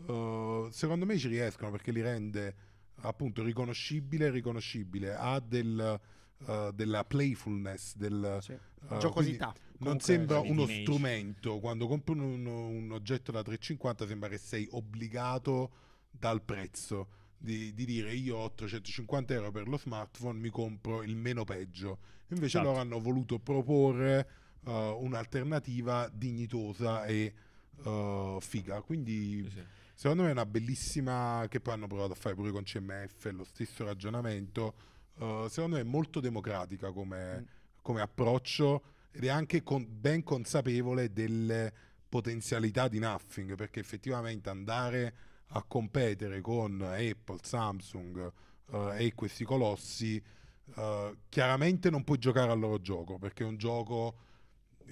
uh, secondo me ci riescono perché li rende appunto riconoscibile, riconoscibile, ha del, uh, della playfulness, del, sì. giocosità. Non sembra uno teenage. strumento, quando compri un, un oggetto da 350 sembra che sei obbligato dal prezzo di, di, dire io 850 euro per lo smartphone mi compro il meno peggio. Invece certo. loro hanno voluto proporre uh, un'alternativa dignitosa e uh, figa. Quindi sì, sì. secondo me è una bellissima che poi hanno provato a fare pure con CMF lo stesso ragionamento. Uh, secondo me è molto democratica come, mm. come approccio ed è anche con, ben consapevole delle potenzialità di Nothing perché effettivamente andare a competere con Apple, Samsung eh, e questi colossi, eh, chiaramente non puoi giocare al loro gioco perché è un gioco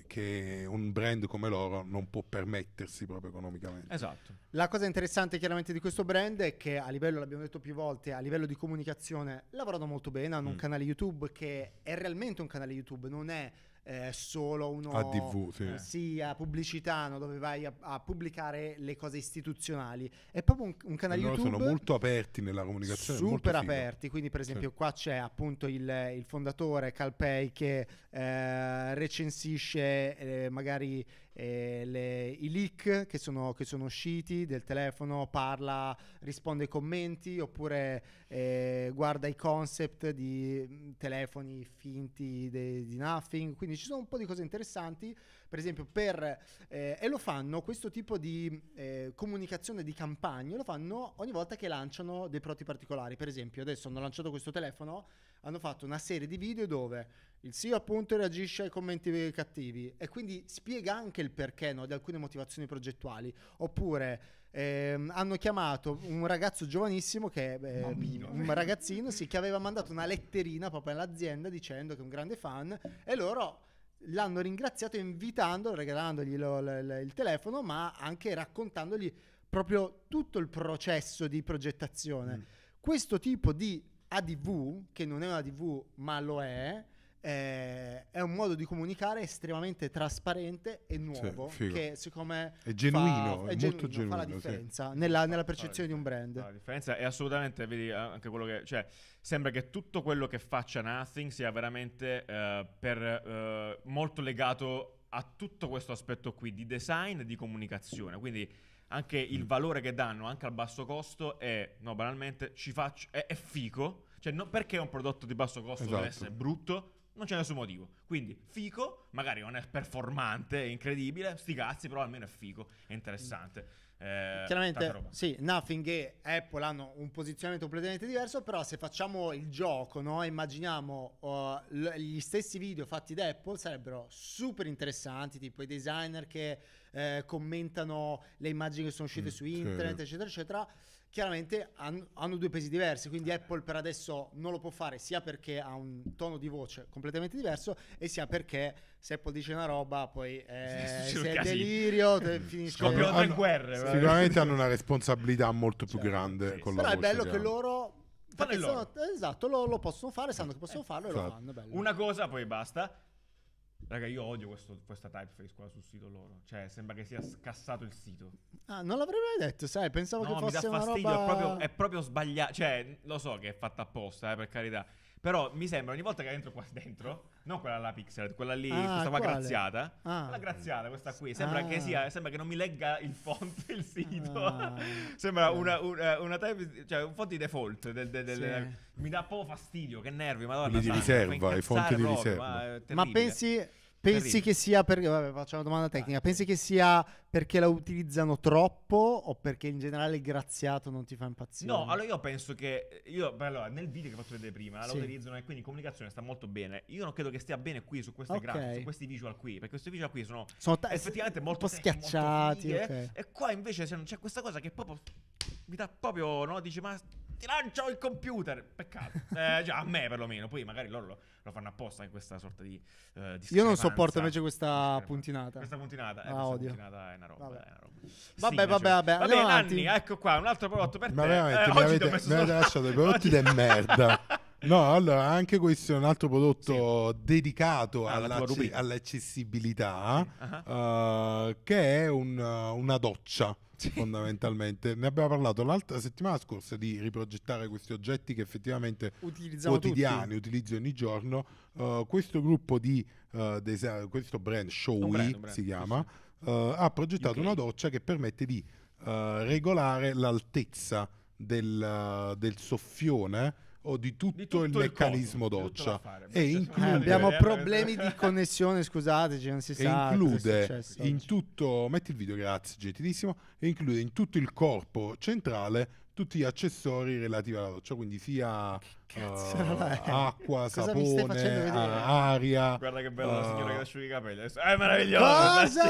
che un brand come loro non può permettersi proprio economicamente. Esatto. La cosa interessante chiaramente di questo brand è che a livello, l'abbiamo detto più volte, a livello di comunicazione lavorano molto bene, hanno mm. un canale YouTube che è realmente un canale YouTube, non è eh, solo uno ADV, sì. Eh, sì, a pubblicità, no? dove vai a, a, pubblicare le cose istituzionali. È proprio un, un canale YouTube. Sono molto aperti nella comunicazione. Super aperti, quindi per esempio sì. qua c'è appunto il, il fondatore Calpei che eh, recensisce eh, magari eh, le, i leak che sono, che sono, usciti del telefono, parla, risponde ai commenti oppure eh, guarda i concept di mm, telefoni finti de, di Nothing, quindi ci sono un po' di cose interessanti per esempio, per, eh, e lo fanno questo tipo di eh, comunicazione di campagne, lo fanno ogni volta che lanciano dei prodotti particolari. Per esempio, adesso hanno lanciato questo telefono, hanno fatto una serie di video dove il CEO appunto reagisce ai commenti cattivi e quindi spiega anche il perché no, di alcune motivazioni progettuali. Oppure ehm, hanno chiamato un ragazzo giovanissimo che eh, un ragazzino sì, che aveva mandato una letterina proprio all'azienda dicendo che è un grande fan e loro l'hanno ringraziato invitando, regalandogli lo, lo, lo, il telefono, ma anche raccontandogli proprio tutto il processo di progettazione. Mm. Questo tipo di ADV, che non è una ADV ma lo è, eh, è un modo di comunicare estremamente trasparente e nuovo sì, che siccome è genuino, fa, è genuino, molto genuino, fa la differenza sì. nella, nella, percezione di un brand. La differenza è assolutamente, vedi anche quello che, cioè, sembra che tutto quello che faccia Nothing sia veramente eh, per, eh, molto legato a tutto questo aspetto qui di design e di comunicazione, quindi anche il mm. valore che danno anche al basso costo è, no banalmente, ci faccio, è, è figo, cioè no, perché un prodotto di basso costo esatto. deve essere brutto, non c'è nessun motivo. Quindi, fico, magari non è performante, è incredibile, sti cazzi, però almeno è fico, è interessante. Eh, Chiaramente, sì, Nothing e Apple hanno un posizionamento completamente diverso, però se facciamo il gioco, no? immaginiamo uh, l- gli stessi video fatti da Apple sarebbero super interessanti, tipo i designer che eh, commentano le immagini che sono uscite mm, su internet, sì. eccetera, eccetera chiaramente hanno due pesi diversi, quindi eh. Apple per adesso non lo può fare sia perché ha un tono di voce completamente diverso e sia perché se Apple dice una roba poi eh, se è delirio finisce scoppiano le guerre. Eh. Sicuramente hanno una responsabilità molto più cioè, grande sì. con Però la Però è bello che hanno. loro sono, esatto, lo, lo, possono fare, sanno che possono eh. farlo e esatto. lo fanno. Bello. Una cosa, poi basta. Raga, io odio questo, questa typeface qua sul sito loro. Cioè, sembra che sia scassato il sito. Ah, non l'avrei mai detto, sai? Pensavo no, che fosse una roba... No, mi dà fastidio, è proprio, sbagliato. Cioè, lo so che è fatta apposta, eh, per carità. Però mi sembra ogni volta che entro qua dentro, non quella là pixel, quella lì, ah, questa qua quale? graziata, ah. quella graziata, questa qui, sembra ah. che sia, sembra che non mi legga il font il sito. Ah. sembra una, una, una type, cioè un font di default. Del, del, del, sì. Mi dà poco fastidio, che nervi, madonna. Quelli di riserva, i fonti di riserva. Eh, ma, ma pensi Pensi che sia perché. Vabbè, faccio una domanda ah, tecnica. Ah, Pensi sì. che sia perché la utilizzano troppo o perché in generale il graziato non ti fa impazzire? No, allora io penso che. Io, beh, allora, nel video che ho fatto vedere prima sì. la utilizzano e quindi in comunicazione sta molto bene. Io non credo che stia bene qui su queste okay. grafiche, su questi visual qui. Perché questi visual qui sono, sono ta- effettivamente molto schiacciati. Molto fighe, okay. E qua invece c'è questa cosa che proprio. Mi dà proprio. No, dice ma ti lancio il computer. Peccato. Eh, già, a me perlomeno. Poi magari loro lo, lo fanno apposta in questa sorta di, eh, di Io non sopporto invece questa puntinata. Questa puntinata, eh, ah, questa puntinata è una roba. Vabbè, è una roba. Vabbè, Signa, cioè. vabbè, vabbè. Vabbè, Andiamo Nanni, ecco qua, un altro prodotto per Ma te. Veramente, eh, mi, avete, mi avete lasciato i prodotti di merda. No, allora anche questo è un altro prodotto sì. dedicato ah, alla all'accessibilità, uh-huh. uh, che è un, una doccia sì. fondamentalmente. Ne abbiamo parlato l'altra settimana scorsa di riprogettare questi oggetti che effettivamente Utilizziamo quotidiani, tutti. utilizzi ogni giorno. Uh, questo gruppo di uh, eh, design, questo brand Showy brand, brand, si chiama, sì. uh, ha progettato okay. una doccia che permette di regolare l'altezza del, del soffione o di tutto, di tutto il, il meccanismo coso, doccia. Fare, e include, eh, abbiamo problemi di connessione, scusateci, cioè non si sa. Include in oggi. tutto, metti il video, grazie, gentilissimo. E include in tutto il corpo centrale tutti gli accessori relativi alla doccia, quindi sia uh, acqua, Cosa sapone, uh, aria. Guarda che bella uh, la signora che eh. asciuga i capelli. È meraviglioso!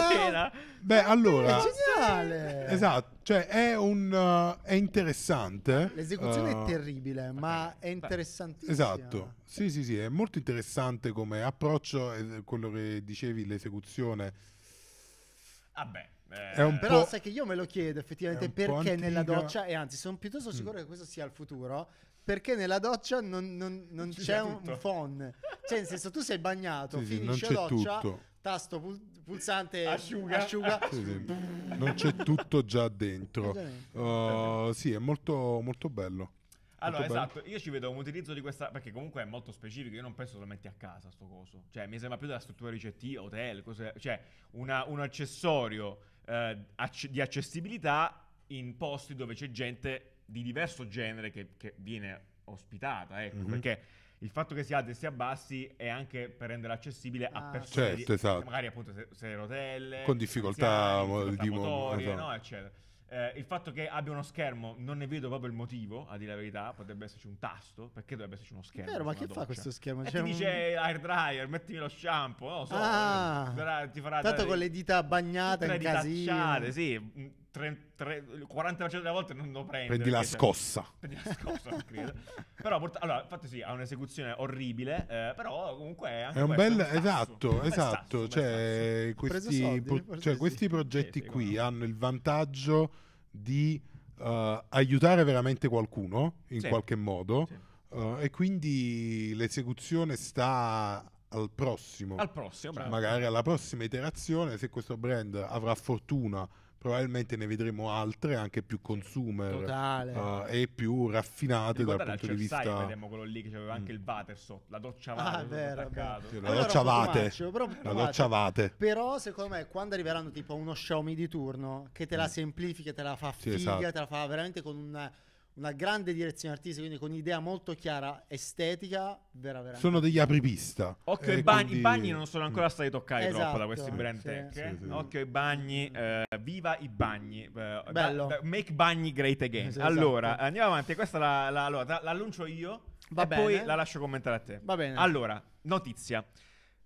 Beh, allora è geniale. Esatto, cioè è un è interessante. L'esecuzione è terribile, ma è interessantissima. Esatto. Sì, sì, sì, è molto interessante come approccio quello che dicevi l'esecuzione. Vabbè. Ah eh. È un Però po'... sai che io me lo chiedo effettivamente perché nella doccia, e anzi sono piuttosto sicuro mm. che questo sia il futuro, perché nella doccia non, non, non c'è, c'è un phon. Cioè, nel senso, tu sei bagnato, sì, finisci sì, la doccia, tutto. tasto pul- pulsante asciuga, asciuga. Sì, sì. non c'è tutto già dentro. Uh, sì, è molto, molto bello. Allora, Tutto esatto, bello. io ci vedo un utilizzo di questa, perché comunque è molto specifico, io non penso solamente a casa sto coso, cioè mi sembra più della struttura ricettiva, hotel, cose, cioè una, un accessorio eh, ac- di accessibilità in posti dove c'è gente di diverso genere che, che viene ospitata, ecco, mm-hmm. perché il fatto che si alzi e si abbassi è anche per rendere accessibile ah, a persone certo, di, esatto. magari appunto se, se rotelle, con difficoltà, mo- di motorie, esatto. no, eccetera. Eh, il fatto che abbia uno schermo non ne vedo proprio il motivo, a dire la verità, potrebbe esserci un tasto, perché dovrebbe esserci uno schermo? Vero, ma che doccia. fa questo schermo? Cioè, eh, un... dice eh, air dryer, mettimi lo shampoo, no, so, ah, farà, eh, ti farà tanto dare, con le dita bagnate in casino. Tacciate, sì, tre, tre, il 40% delle volte non lo prende. Prendi la scossa. prendi la scossa, non credo. però, port- allora, infatti sì, ha un'esecuzione orribile, eh, però comunque è anche È un esatto, bel... esatto, esatto. cioè, questi, soldi, cioè, questi sì. progetti sì, qui guarda. hanno il vantaggio di uh, aiutare veramente qualcuno, in sì. qualche modo, uh, e quindi l'esecuzione sta al prossimo. Al prossimo, cioè, Magari alla prossima iterazione, se questo brand avrà fortuna probabilmente ne vedremo altre anche più consumer uh, e più raffinate dal punto di vista vediamo quello lì che aveva anche mm. il water sotto la doccia vate ah, la allora, doccia vate però, la doccia vate però secondo me quando arriveranno tipo uno Xiaomi di turno che te la mm. semplifica te la fa sì, esatto. te la fa veramente con un una grande direzione artistica, quindi con un'idea molto chiara, estetica, vera, veramente. Sono degli apripista. Occhio eh, ai bagni, quindi... i bagni non sono ancora stati toccati esatto, troppo da esatto. questi brand sì, tech. Eh? Sì, sì. Occhio ai bagni, eh, viva i bagni. Eh, Bello. make bagni great again. allora, esatto. andiamo avanti, questa la, la, la, l'annuncio io Va e bene. poi la lascio commentare a te. Va bene. Allora, notizia.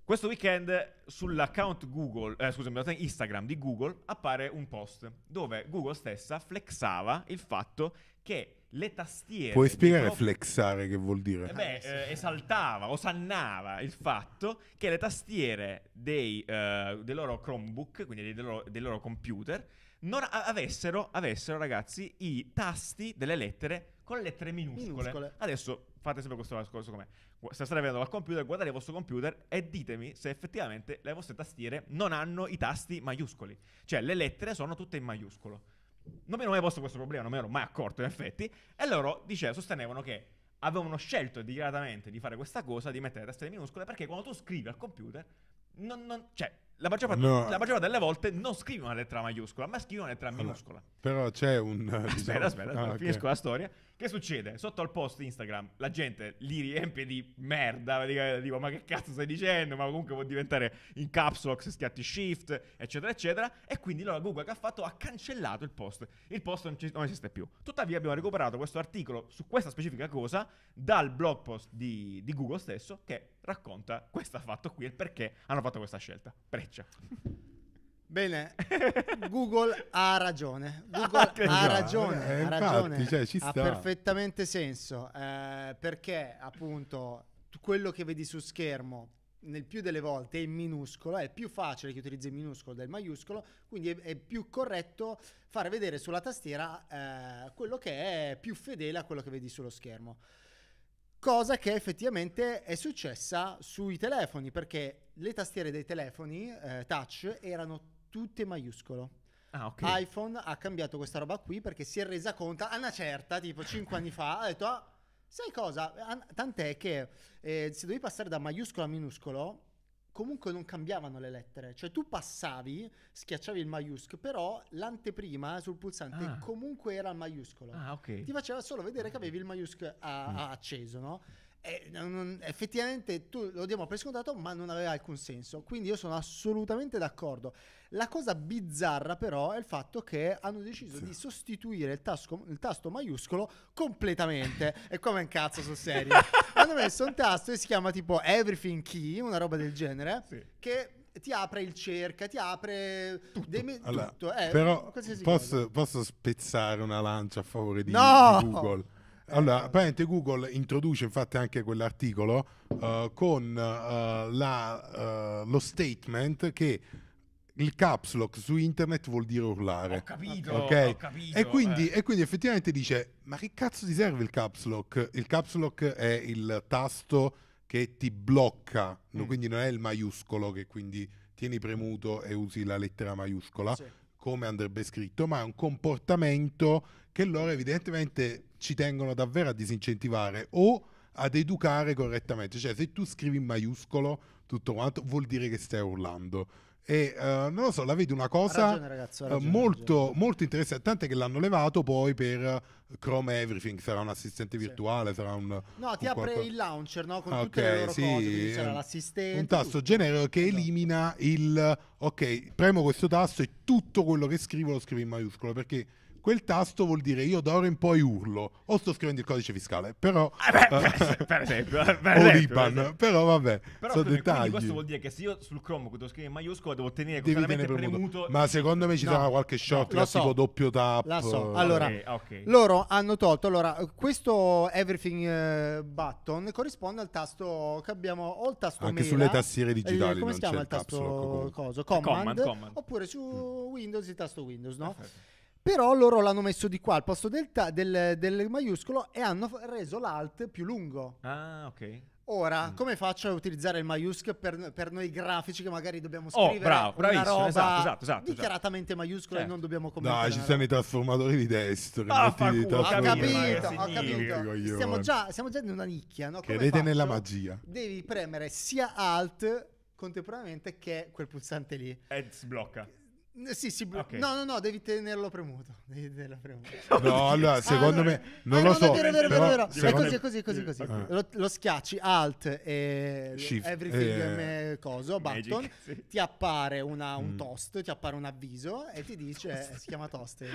Questo weekend sull'account Google, eh, scusami, Instagram di Google appare un post dove Google stessa flexava il fatto che le tastiere. Puoi spiegare proprio... flexare che vuol dire? Eh beh, eh, eh, esaltava, osannava il fatto che le tastiere dei, eh, dei loro Chromebook, quindi dei loro, dei loro computer, non avessero, avessero, ragazzi, i tasti delle lettere con lettere minuscole. minuscole. Adesso fate sempre questo discorso come se state vedendo al computer, guardate il vostro computer e ditemi se effettivamente le vostre tastiere non hanno i tasti maiuscoli. Cioè, le lettere sono tutte in maiuscolo. Non mi ero mai posto questo problema, non mi ero mai accorto in effetti. E loro dicevo, sostenevano che avevano scelto dichiaratamente di fare questa cosa, di mettere le teste minuscole, perché quando tu scrivi al computer, non, non, cioè, la maggior, parte, no. la maggior, parte, delle volte non scrive una lettera maiuscola, ma scrive una lettera minuscola. Però c'è un. Aspetta, diciamo... aspetta, aspetta ah, finisco okay. la storia. Che succede? Sotto al post Instagram la gente li riempie di merda. Dico, ma che cazzo stai dicendo? Ma comunque può diventare in caps lock se schiatti shift, eccetera, eccetera. E quindi allora Google che ha fatto ha cancellato il post. Il post non, ci, non esiste più. Tuttavia, abbiamo recuperato questo articolo su questa specifica cosa dal blog post di, di Google stesso che racconta questo fatto qui e perché hanno fatto questa scelta. Prego freccia. Bene, Google ha ragione. Ah, Google ha ragione, eh, ha ragione. Infatti, cioè, ha perfettamente senso. Eh, perché appunto quello che vedi su schermo nel più delle volte è in minuscolo, è più facile che utilizzi il minuscolo del maiuscolo, quindi è, è più corretto fare vedere sulla tastiera eh, quello che è più fedele a quello che vedi sullo schermo cosa che effettivamente è successa sui telefoni, perché le tastiere dei telefoni eh, touch erano tutte maiuscolo. Ah, okay. iPhone ha cambiato questa roba qui perché si è resa conto, a una certa, tipo 5 anni fa, ha detto, ah, sai cosa? Tant'è che eh, se devi passare da maiuscolo a minuscolo, comunque non cambiavano le lettere. Cioè tu passavi, schiacciavi il maiuscolo, però l'anteprima sul pulsante ah. comunque era il maiuscolo. Ah, ok. Ti faceva solo vedere che avevi il maiuscolo a- mm. a- acceso, no? eh, non, effettivamente tu lo diamo per scontato, ma non aveva alcun senso. Quindi io sono assolutamente d'accordo. La cosa bizzarra, però, è il fatto che hanno deciso sì. di sostituire il, tasco, il, tasto maiuscolo completamente. è come un cazzo, sul serio. hanno messo un tasto che si chiama tipo Everything Key, una roba del genere, sì. che ti apre il cerca, ti apre tutto. Me- allora, tutto. Eh, però posso, posso, spezzare una lancia a favore di, no! di Google. Allora, apparentemente Google introduce infatti anche quell'articolo uh, con uh, la, uh, lo statement che il caps lock su internet vuol dire urlare. Ho capito, okay? ho capito e, quindi, eh. e, quindi, effettivamente dice, ma che cazzo ti serve il caps lock? Il caps lock è il tasto che ti blocca, mm. no, quindi non è il maiuscolo che quindi tieni premuto e usi la lettera maiuscola. Sì. come andrebbe scritto, ma è un comportamento che loro evidentemente ci tengono davvero a disincentivare o ad educare correttamente. Cioè, se tu scrivi in maiuscolo tutto quanto, vuol dire che stai urlando. E uh, non lo so, la vedo una cosa ragione, ragazzo, eh, ragione, molto, molto, interessante. Tant'è che l'hanno levato poi per eh, Chrome Everything. Sarà un assistente virtuale, sì. sarà un. No, un ti apre qualcosa... il launcher no? con ah, okay, tutte le loro sì. cose. Sarà l'assistente. Un tasto tutto. generico che esatto. elimina il ok, premo questo tasto e tutto quello che scrivo lo scrivo in maiuscolo perché quel tasto vuol dire io d'ora in poi urlo o sto scrivendo il codice fiscale, però ah, beh, eh, per esempio, per eh, o l'IBAN, però vabbè, però, sono dettagli. Questo vuol dire che se io sul Chrome devo scrivere in maiuscola devo tenere continuamente premuto. premuto. Ma secondo me ci no, sarà qualche shot no, so, tipo doppio tap. La so. Allora, okay, okay. loro hanno tolto allora questo everything button corrisponde al tasto che abbiamo o il tasto anche mela, sulle tastiere digitali, come si chiama il tasto coso, command, command, command, oppure su mm. Windows il tasto Windows, no? Perfetto. Però loro l'hanno messo di qua al posto del, ta- del, del maiuscolo e hanno reso l'alt più lungo. Ah, ok. Ora, mm. come faccio a utilizzare il maiuscolo per, per, noi grafici che magari dobbiamo oh, scrivere oh, bravo, una roba esatto, esatto, esatto, esatto. dichiaratamente maiuscola certo. e non dobbiamo commentare? No, ci siamo i trasformatori di destra. Ah, fa culo, ho capito, ho capito. Siamo già, siamo già in una nicchia, no? Credete nella magia. Devi premere sia Alt contemporaneamente che quel pulsante lì. E sblocca. Sì, sì, okay. No, no, no, devi tenerlo premuto. Devi tenerlo premuto. No, allora, ah, secondo ah, me non ah, lo so. vero, vero, vero, vero. È così, è così, così, così. Eh. Okay. Lo, lo, schiacci alt e Shift, everything eh, coso, Magic, button, sì. ti appare una, un mm. toast, ti appare un avviso e ti dice eh, si chiama toast eh,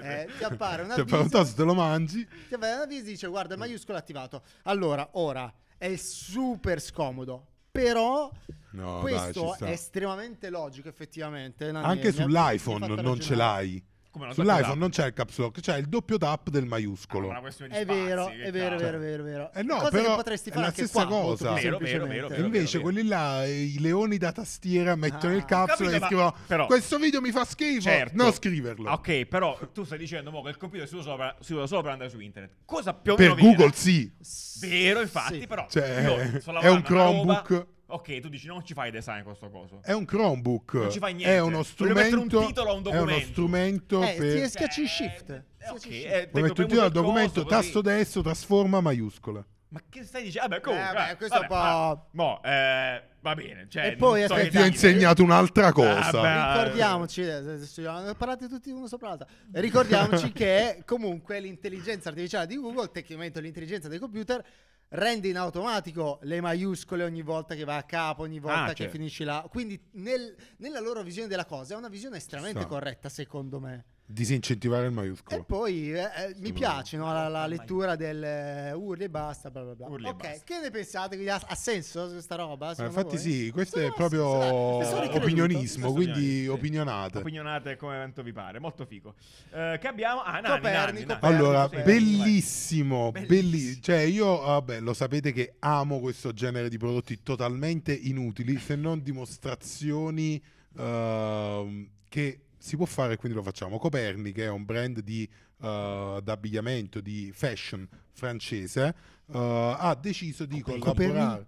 ah, eh ti appare un avviso. Ti appare un toast, te lo mangi. Ti appare un avviso e dice "Guarda, maiuscolo attivato". Allora, ora è super scomodo però no, questo dai, è estremamente logico effettivamente. Anche sull'iPhone non ce l'hai. Sull'iPhone non c'è il caps lock, c'è il doppio tap del maiuscolo. Ah, è, spazi, vero, è vero, è vero, è vero, è vero, eh no, però potresti fare è la stessa qua, cosa. Vero, vero, vero, Invece quelli là, eh, i leoni da tastiera mettono ah, il caps lock e scrivono però, questo video mi fa schifo, certo. non scriverlo. Ok, però tu stai dicendo mo, che il computer si usa sopra, si usa solo per andare su internet. Cosa più o meno Per Google sì. Vero, infatti, sì. però cioè, è un Chromebook Ok, tu dici non ci fai design questo coso. È un Chromebook. Non ci fai niente. È uno strumento. Un titolo a un documento. È uno strumento eh, per. Ti schiacci shift. Eh, eh, ok, eh, Puoi mettere un titolo al documento, così. tasto destro, trasforma maiuscola. Ma che stai dicendo? Vabbè, comunque. Eh, vabbè, questo vabbè, un po'. Mo, eh, va bene. Cioè, e poi so ti ho insegnato un'altra ah, cosa. Vabbè. Ricordiamoci, eh, parlate tutti uno sopra l'altro. Ricordiamoci che comunque l'intelligenza artificiale di Google, tecnicamente l'intelligenza dei computer, rende in automatico le maiuscole ogni volta che va a capo, ogni volta ah, che certo. finisci la. Quindi nel, nella loro visione della cosa è una visione estremamente Sto. corretta, secondo me. Disincentivare il maiuscolo. E poi eh, mi piace no, la, la, lettura del uh, urli e basta, bla bla bla. Urli ok, basta. che ne pensate? Ha, ha senso questa roba? Ma infatti voi? sì, questo no, è proprio sarà, opinionismo, quindi sì. opinionate. Opinionate come tanto vi pare, molto figo. Eh, che abbiamo? Ah, Nani, Copernico, Nani, Copernico, Allora, Copernico, bellissimo, bellissimo, bellissimo. Cioè io, vabbè, lo sapete che amo questo genere di prodotti totalmente inutili, se non dimostrazioni uh, che si può fare, quindi lo facciamo. Coperni, che è un brand di, uh, d'abbigliamento, di fashion francese, uh, ha deciso di Coperni. collaborare.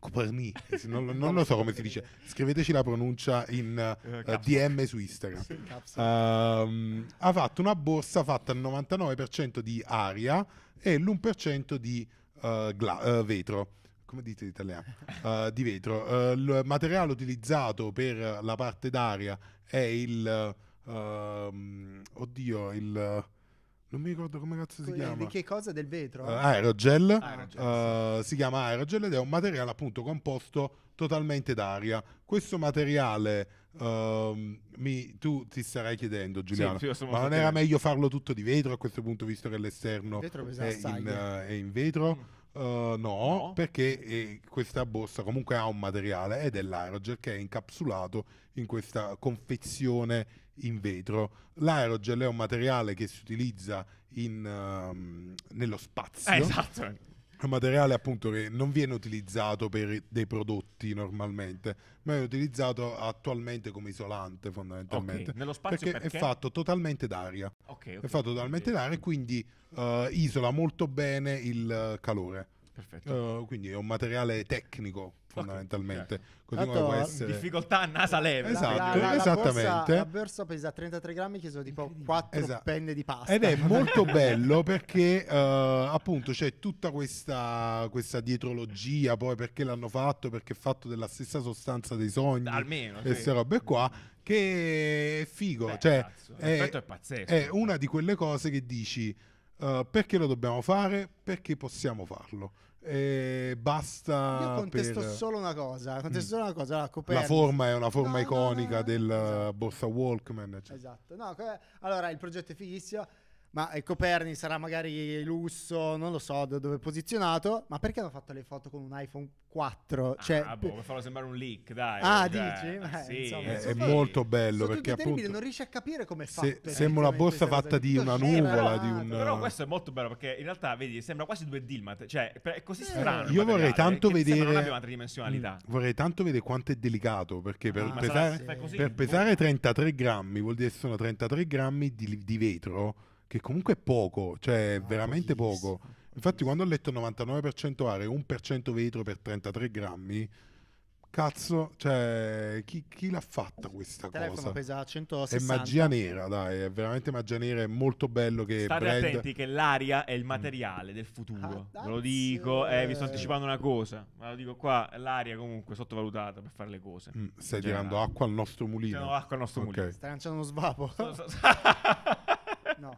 Coperni, non, non, lo so come si dice, scriveteci la pronuncia in uh, eh, DM su Instagram. Um, ha fatto una borsa fatta al 99% di aria e l'1% di uh, gla- uh, vetro. Come dite in italiano? di vetro. il materiale utilizzato per la parte d'aria è il... Uh, oddio, il... Non mi ricordo come cazzo si chiama. Di che cosa? Del vetro? Uh, aerogel. aerogel uh, sì. Si chiama aerogel ed è un materiale appunto composto totalmente d'aria. Questo materiale, uh, mi, tu ti starai chiedendo Giuliano, sì, ma non era meglio farlo tutto di vetro a questo punto visto che l'esterno è in, è in, vetro? Mm. Uh, no, no, perché eh, questa borsa comunque ha un materiale ed è l'aerogel che è incapsulato in questa confezione in vetro. L'aerogel è un materiale che si utilizza in, um, nello spazio. Eh, esatto un materiale appunto che non viene utilizzato per dei prodotti normalmente, ma è utilizzato attualmente come isolante fondamentalmente. Okay. Nello spazio perché, perché, è fatto totalmente d'aria. Okay, okay, è fatto totalmente d'aria e quindi uh, isola molto bene il calore. Perfetto. Uh, quindi è un materiale tecnico fondamentalmente. Okay. Così Tanto, come può essere... Difficoltà a NASA leva. Esatto, la, la, la esattamente. Borsa, la borsa, pesa 33 grammi, che sono tipo 4 esatto. penne di pasta. Ed è molto bello perché uh, appunto c'è tutta questa, questa, dietrologia, poi perché l'hanno fatto, perché è fatto della stessa sostanza dei sogni. Almeno. Sì. Queste robe qua. Che è figo. Beh, cioè, è, è, pazzesco. È una di quelle cose che dici... Uh, perché lo dobbiamo fare? Perché possiamo farlo. Eh, basta. Io contesto per... solo una cosa: contesto mm. solo una cosa. La, la, forma è una forma no, iconica no, no, del esatto. borsa Walkman. Cioè. Esatto. allora il progetto è fighissimo. Ma eh, Coperni sarà magari lusso, non lo so da dove è posizionato, ma perché hanno fatto le foto con un iPhone 4? Ah, cioè, ah, boh, per farlo sembrare un leak, dai. Ah, cioè, dici? Beh, sì, insomma, eh, è, è molto bello perché appunto non riesce a capire come è fatto. Se, eh, sembra una borsa fatta cioè, di una nuvola, però, di un... Però questo è molto bello perché in realtà, vedi, sembra quasi due Dilmat, cioè è così strano. io vorrei tanto vedere non abbia una tridimensionalità. Mm, vorrei tanto vedere quanto è delicato, perché per, ah, pesare, sì. per pesare 33 grammi vuol dire che sono 33 grammi di, di vetro che comunque è poco, cioè ah, veramente poco. Infatti quando ho letto 99% aria e 1% vetro per 33 grammi, cazzo, cioè, chi, chi l'ha fatta questa il cosa? pesa 160. È magia nera, dai, è veramente magia nera, è molto bello che State Brad... attenti che l'aria è il mm. materiale mm. del futuro. Ah, ve lo dico, eh, vi sto anticipando una cosa, ma lo dico qua, l'aria comunque è sottovalutata per fare le cose. Mm, stai tirando acqua al nostro mulino. Tirando acqua al nostro okay. mulino. Stai lanciando uno svapo. no,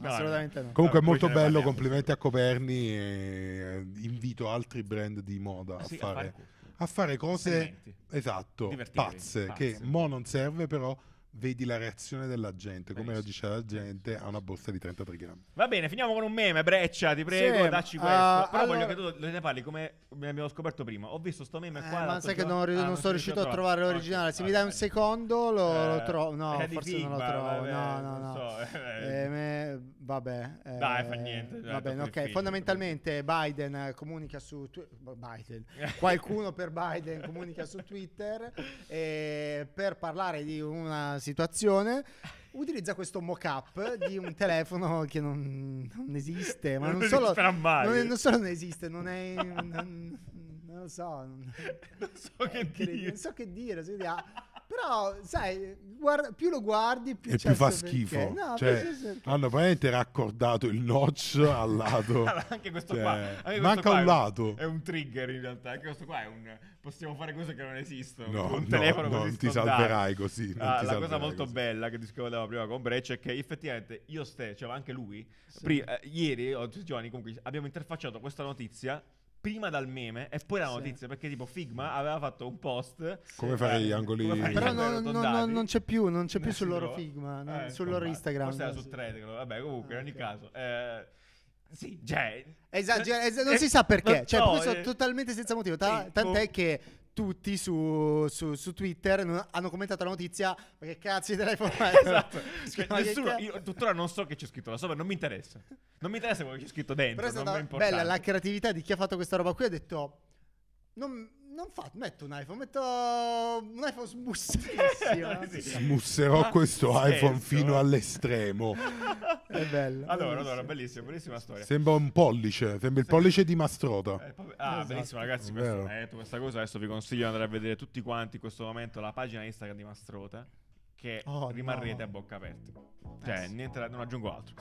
no, assolutamente no. Comunque è molto bello, complimenti a Coperni e eh, invito altri brand di moda ah, a, sì, fare, a fare, cose esatto, pazze, pazze, che mo non serve però vedi la reazione della gente, come Beh, reagisce la gente a una borsa di 33 grammi. Va bene, finiamo con un meme, Breccia, ti prego, sì, dacci uh, questo. Però allora... voglio che tu ne parli come abbiamo scoperto prima. Ho visto sto meme eh, qua. ma sai che non, ah, non, sono riuscito a trovare l'originale. Se mi dai un secondo lo, eh, trovo. No, forse Figba, non lo trovo. Vabbè, no, no, no. So, eh, eh me... vabbè. Eh, dai, fa niente. va bene, ok. Film, Fondamentalmente Biden comunica su tw- Biden. Qualcuno per Biden comunica su Twitter e per parlare di una situazione, utilizza questo mock-up di un telefono che non, non esiste, ma non, non solo, non, non, solo non esiste, non è... non, lo so. Non, so che dire. Non so che dire. So che dire. Però, sai, guarda, più lo guardi, più, e più certo fa schifo. No, cioè, hanno veramente raccordato il notch al lato. anche questo cioè, qua. Anche manca questo qua un lato. È un trigger in realtà. Anche questo qua è un. Possiamo fare cose che non esistono. No, un no, telefono no, così. Non ti salverai così. Ah, ti la cosa molto così. bella che discutevamo prima con Breccia è che effettivamente io stesso, cioè anche lui, sì. pri- eh, ieri o tutti i giorni comunque abbiamo interfacciato questa notizia prima dal meme e poi la notizia, sì. perché tipo Figma aveva fatto un post come fare gli eh, angoli però no, no, no, non c'è più, non c'è più sul loro Figma, eh, sul loro Instagram. Forse era su Thread, vabbè, comunque ah, in ogni okay. caso eh, sì, cioè, Esager- es- non eh, si sa perché, cioè, no, eh, totalmente senza motivo. Ta- tant'è che tutti su, su, su Twitter hanno commentato la notizia ma che cazzo di telefono esatto cioè, nessuno, io tuttora non so che c'è scritto là sopra non mi interessa non mi interessa quello che c'è scritto dentro però è stata bella la creatività di chi ha fatto questa roba qui ha detto non, non fa, metto un iPhone, metto un iPhone smusserissimo. Smusserò Ma ah, questo senso. iPhone certo. fino all'estremo. È bello. Allora, allora, bellissima, bellissima storia. Sembra un pollice, sembra il pollice di Mastrota. Eh, ah, esatto. bellissimo ragazzi, questo, hai eh, questa cosa, adesso vi consiglio di andare a vedere tutti quanti in questo momento la pagina Instagram di Mastrota che oh, rimarrete no. a bocca aperta. Eh cioè, eh niente, non aggiungo altro.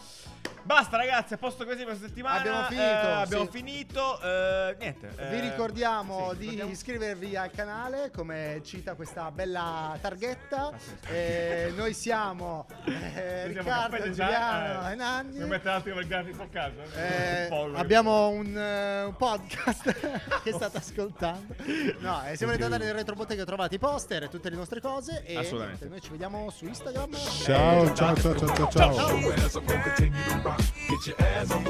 Basta ragazzi, a posto così per questa settimana. Abbiamo eh, finito. Eh, abbiamo sì. finito eh, niente. Vi eh, ricordiamo sì, di ricordiamo. iscrivervi al canale, come cita questa bella targhetta. noi siamo Riccardo, siamo Giuliano e Nanni. Non mette altro che il grafico a caso. abbiamo un, un podcast che state ascoltando. No, se volete andare in retrobottega trovate i poster e tutte le nostre cose. E Niente, noi ci vediamo Estamos su Instagram. shout, chao, chao, chao. chao. chao.